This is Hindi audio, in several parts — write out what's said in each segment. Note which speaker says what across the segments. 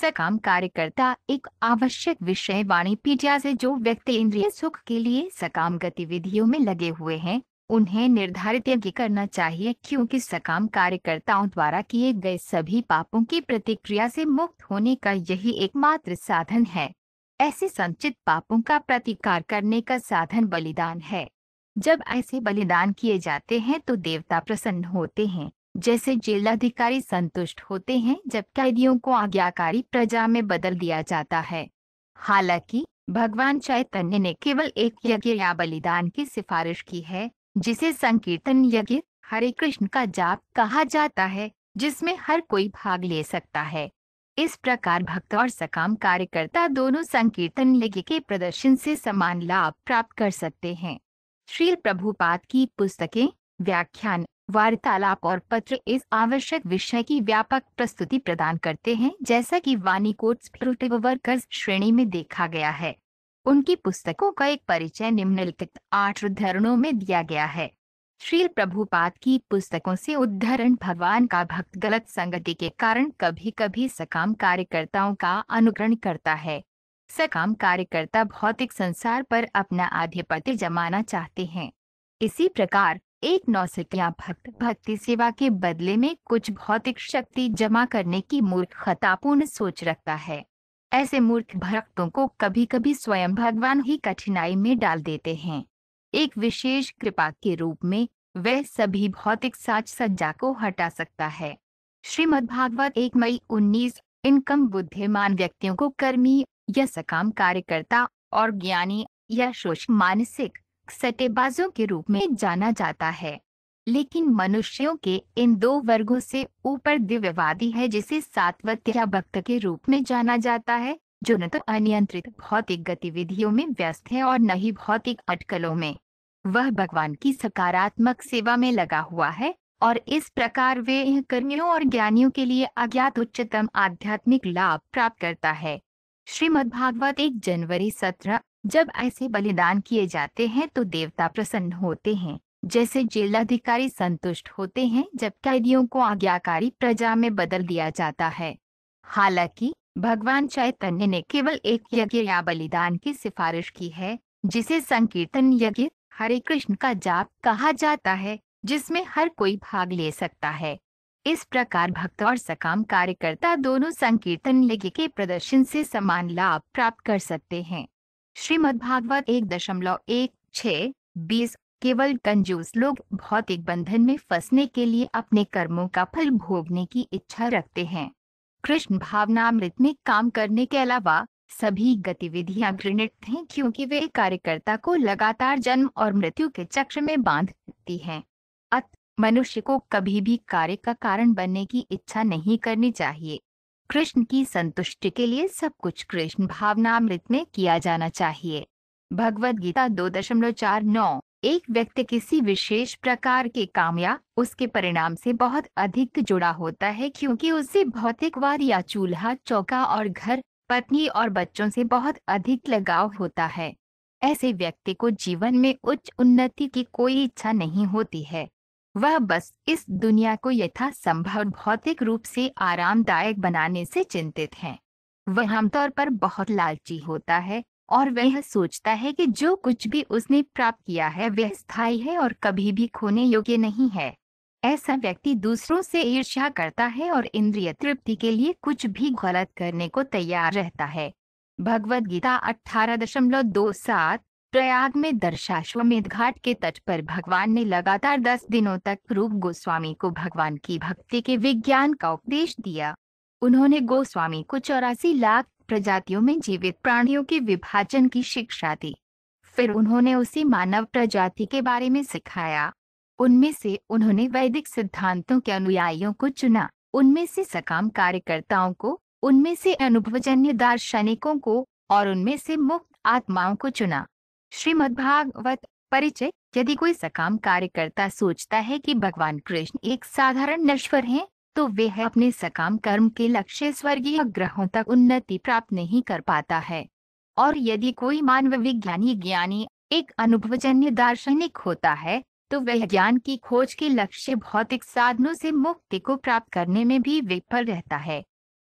Speaker 1: सकाम कार्यकर्ता एक आवश्यक विषय वाणी पीटिया से जो व्यक्ति इंद्रिय सुख के लिए सकाम गतिविधियों में लगे हुए हैं उन्हें निर्धारित यज्ञ करना चाहिए क्योंकि सकाम कार्यकर्ताओं द्वारा किए गए सभी पापों की प्रतिक्रिया से मुक्त होने का यही एकमात्र साधन है ऐसे संचित पापों का प्रतिकार करने का साधन बलिदान है जब ऐसे बलिदान किए जाते हैं तो देवता प्रसन्न होते हैं जैसे जेलाधिकारी संतुष्ट होते हैं जब कैदियों को आज्ञाकारी प्रजा में बदल दिया जाता है हालांकि भगवान चैतन्य ने केवल एक यज्ञ या बलिदान की सिफारिश की है जिसे संकीर्तन यज्ञ हरे कृष्ण का जाप कहा जाता है जिसमें हर कोई भाग ले सकता है इस प्रकार भक्त और सकाम कार्यकर्ता दोनों संकीर्तन यज्ञ के प्रदर्शन से समान लाभ प्राप्त कर सकते हैं श्री प्रभुपाद की पुस्तकें व्याख्यान वार्तालाप और पत्र इस आवश्यक विषय की व्यापक प्रस्तुति प्रदान करते हैं जैसा कि वानी कोट्स वर्कर्स श्रेणी में देखा गया है उनकी पुस्तकों का एक परिचय निम्नलिखित आठ उद्धरणों में दिया गया है श्री प्रभुपाद की पुस्तकों से उद्धरण भगवान का भक्त गलत संगति के कारण कभी कभी सकाम कार्यकर्ताओं का अनुकरण करता है सकाम कार्यकर्ता भौतिक संसार पर अपना आधिपत्य जमाना चाहते हैं इसी प्रकार एक नौसिक या भक्त भक्ति सेवा के बदले में कुछ भौतिक शक्ति जमा करने की मूर्खतापूर्ण सोच रखता है ऐसे मूर्ख भक्तों को कभी कभी स्वयं भगवान ही कठिनाई में डाल देते हैं एक विशेष कृपा के रूप में वह सभी भौतिक साज सज्जा को हटा सकता है श्रीमद भागवत एक मई उन्नीस इनकम बुद्धिमान व्यक्तियों को कर्मी या सकाम कार्यकर्ता और ज्ञानी या शोष मानसिक सटेबाजों के रूप में जाना जाता है लेकिन मनुष्यों के इन दो वर्गों से ऊपर दिव्यवादी है जिसे सात्वत या भक्त के रूप में जाना जाता है जो न तो अनियंत्रित भौतिक गतिविधियों में व्यस्त है और न ही भौतिक अटकलों में वह भगवान की सकारात्मक सेवा में लगा हुआ है और इस प्रकार वे कर्मियों और ज्ञानियों के लिए अज्ञात उच्चतम आध्यात्मिक लाभ प्राप्त करता है श्रीमद भागवत एक जनवरी सत्रह जब ऐसे बलिदान किए जाते हैं तो देवता प्रसन्न होते हैं जैसे जेलाधिकारी संतुष्ट होते हैं जब कैदियों को आज्ञाकारी प्रजा में बदल दिया जाता है हालांकि भगवान चैतन्य ने केवल एक यज्ञ या बलिदान की सिफारिश की है जिसे संकीर्तन यज्ञ हरे कृष्ण का जाप कहा जाता है जिसमें हर कोई भाग ले सकता है इस प्रकार भक्त और सकाम कार्यकर्ता दोनों संकीर्तन यज्ञ के प्रदर्शन से समान लाभ प्राप्त कर सकते हैं श्रीमद्भागवत एक दशमलव एक छ बीस केवल कंजूस लोग भौतिक बंधन में फंसने के लिए अपने कर्मों का फल भोगने की इच्छा रखते हैं कृष्ण भावनामृत में काम करने के अलावा सभी गतिविधियां घृणित हैं क्योंकि वे कार्यकर्ता को लगातार जन्म और मृत्यु के चक्र में बांध देती हैं अत मनुष्य को कभी भी कार्य का कारण बनने की इच्छा नहीं करनी चाहिए कृष्ण की संतुष्टि के लिए सब कुछ कृष्ण भावनामृत में किया जाना चाहिए भगवद गीता दो दशमलव चार नौ एक व्यक्ति किसी विशेष प्रकार के काम या उसके परिणाम से बहुत अधिक जुड़ा होता है क्योंकि उसे भौतिकवाद या चूल्हा चौका और घर पत्नी और बच्चों से बहुत अधिक लगाव होता है ऐसे व्यक्ति को जीवन में उच्च उन्नति की कोई इच्छा नहीं होती है वह बस इस दुनिया को यथासंभव भौतिक रूप से आरामदायक बनाने से चिंतित हैं वह आमतौर पर बहुत लालची होता है और वह सोचता है कि जो कुछ भी उसने प्राप्त किया है वह स्थायी है और कभी भी खोने योग्य नहीं है ऐसा व्यक्ति दूसरों से ईर्ष्या करता है और इंद्रिय तृप्ति के लिए कुछ भी गलत करने को तैयार रहता है भगवद गीता अठारह दशमलव दो सात प्रयाग में दर्शाश्वमेध घाट के तट पर भगवान ने लगातार दस दिनों तक रूप गोस्वामी को भगवान की भक्ति के विज्ञान का उपदेश दिया उन्होंने गोस्वामी को चौरासी लाख प्रजातियों में जीवित प्राणियों के विभाजन की शिक्षा दी फिर उन्होंने उसी मानव प्रजाति के बारे में सिखाया उनमें से उन्होंने वैदिक सिद्धांतों के अनुयायियों को चुना उनमें से सकाम कार्यकर्ताओं को उनमें से अनुभवजन्य दार्शनिकों को और उनमें से मुक्त आत्माओं को चुना श्रीमद्भागवत परिचय यदि कोई सकाम कार्यकर्ता सोचता है कि भगवान कृष्ण एक साधारण नश्वर हैं, तो वे है अपने सकाम कर्म के लक्ष्य स्वर्गीय ग्रहों तक उन्नति प्राप्त नहीं कर पाता है और यदि कोई मानव विज्ञानी ज्ञानी एक अनुभवजन्य दार्शनिक होता है तो वह ज्ञान की खोज के लक्ष्य भौतिक साधनों से मुक्ति को प्राप्त करने में भी विफल रहता है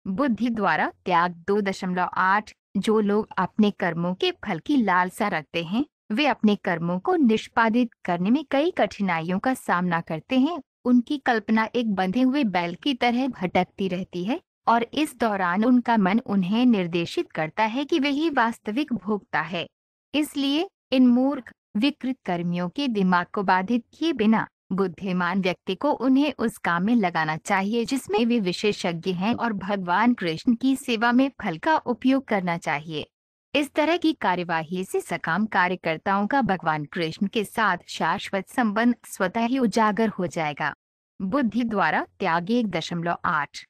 Speaker 1: बुद्धि द्वारा त्याग दो दशमलव आठ जो लोग अपने कर्मों के फल की लालसा रखते हैं वे अपने कर्मों को निष्पादित करने में कई कठिनाइयों का सामना करते हैं उनकी कल्पना एक बंधे हुए बैल की तरह भटकती रहती है और इस दौरान उनका मन उन्हें निर्देशित करता है कि वही वास्तविक भोगता है इसलिए इन मूर्ख विकृत कर्मियों के दिमाग को बाधित किए बिना बुद्धिमान व्यक्ति को उन्हें उस काम में लगाना चाहिए जिसमें वे विशेषज्ञ हैं और भगवान कृष्ण की सेवा में फल का उपयोग करना चाहिए इस तरह की कार्यवाही से सकाम कार्यकर्ताओं का भगवान कृष्ण के साथ शाश्वत संबंध स्वतः ही उजागर हो जाएगा बुद्धि द्वारा त्याग एक दशमलव आठ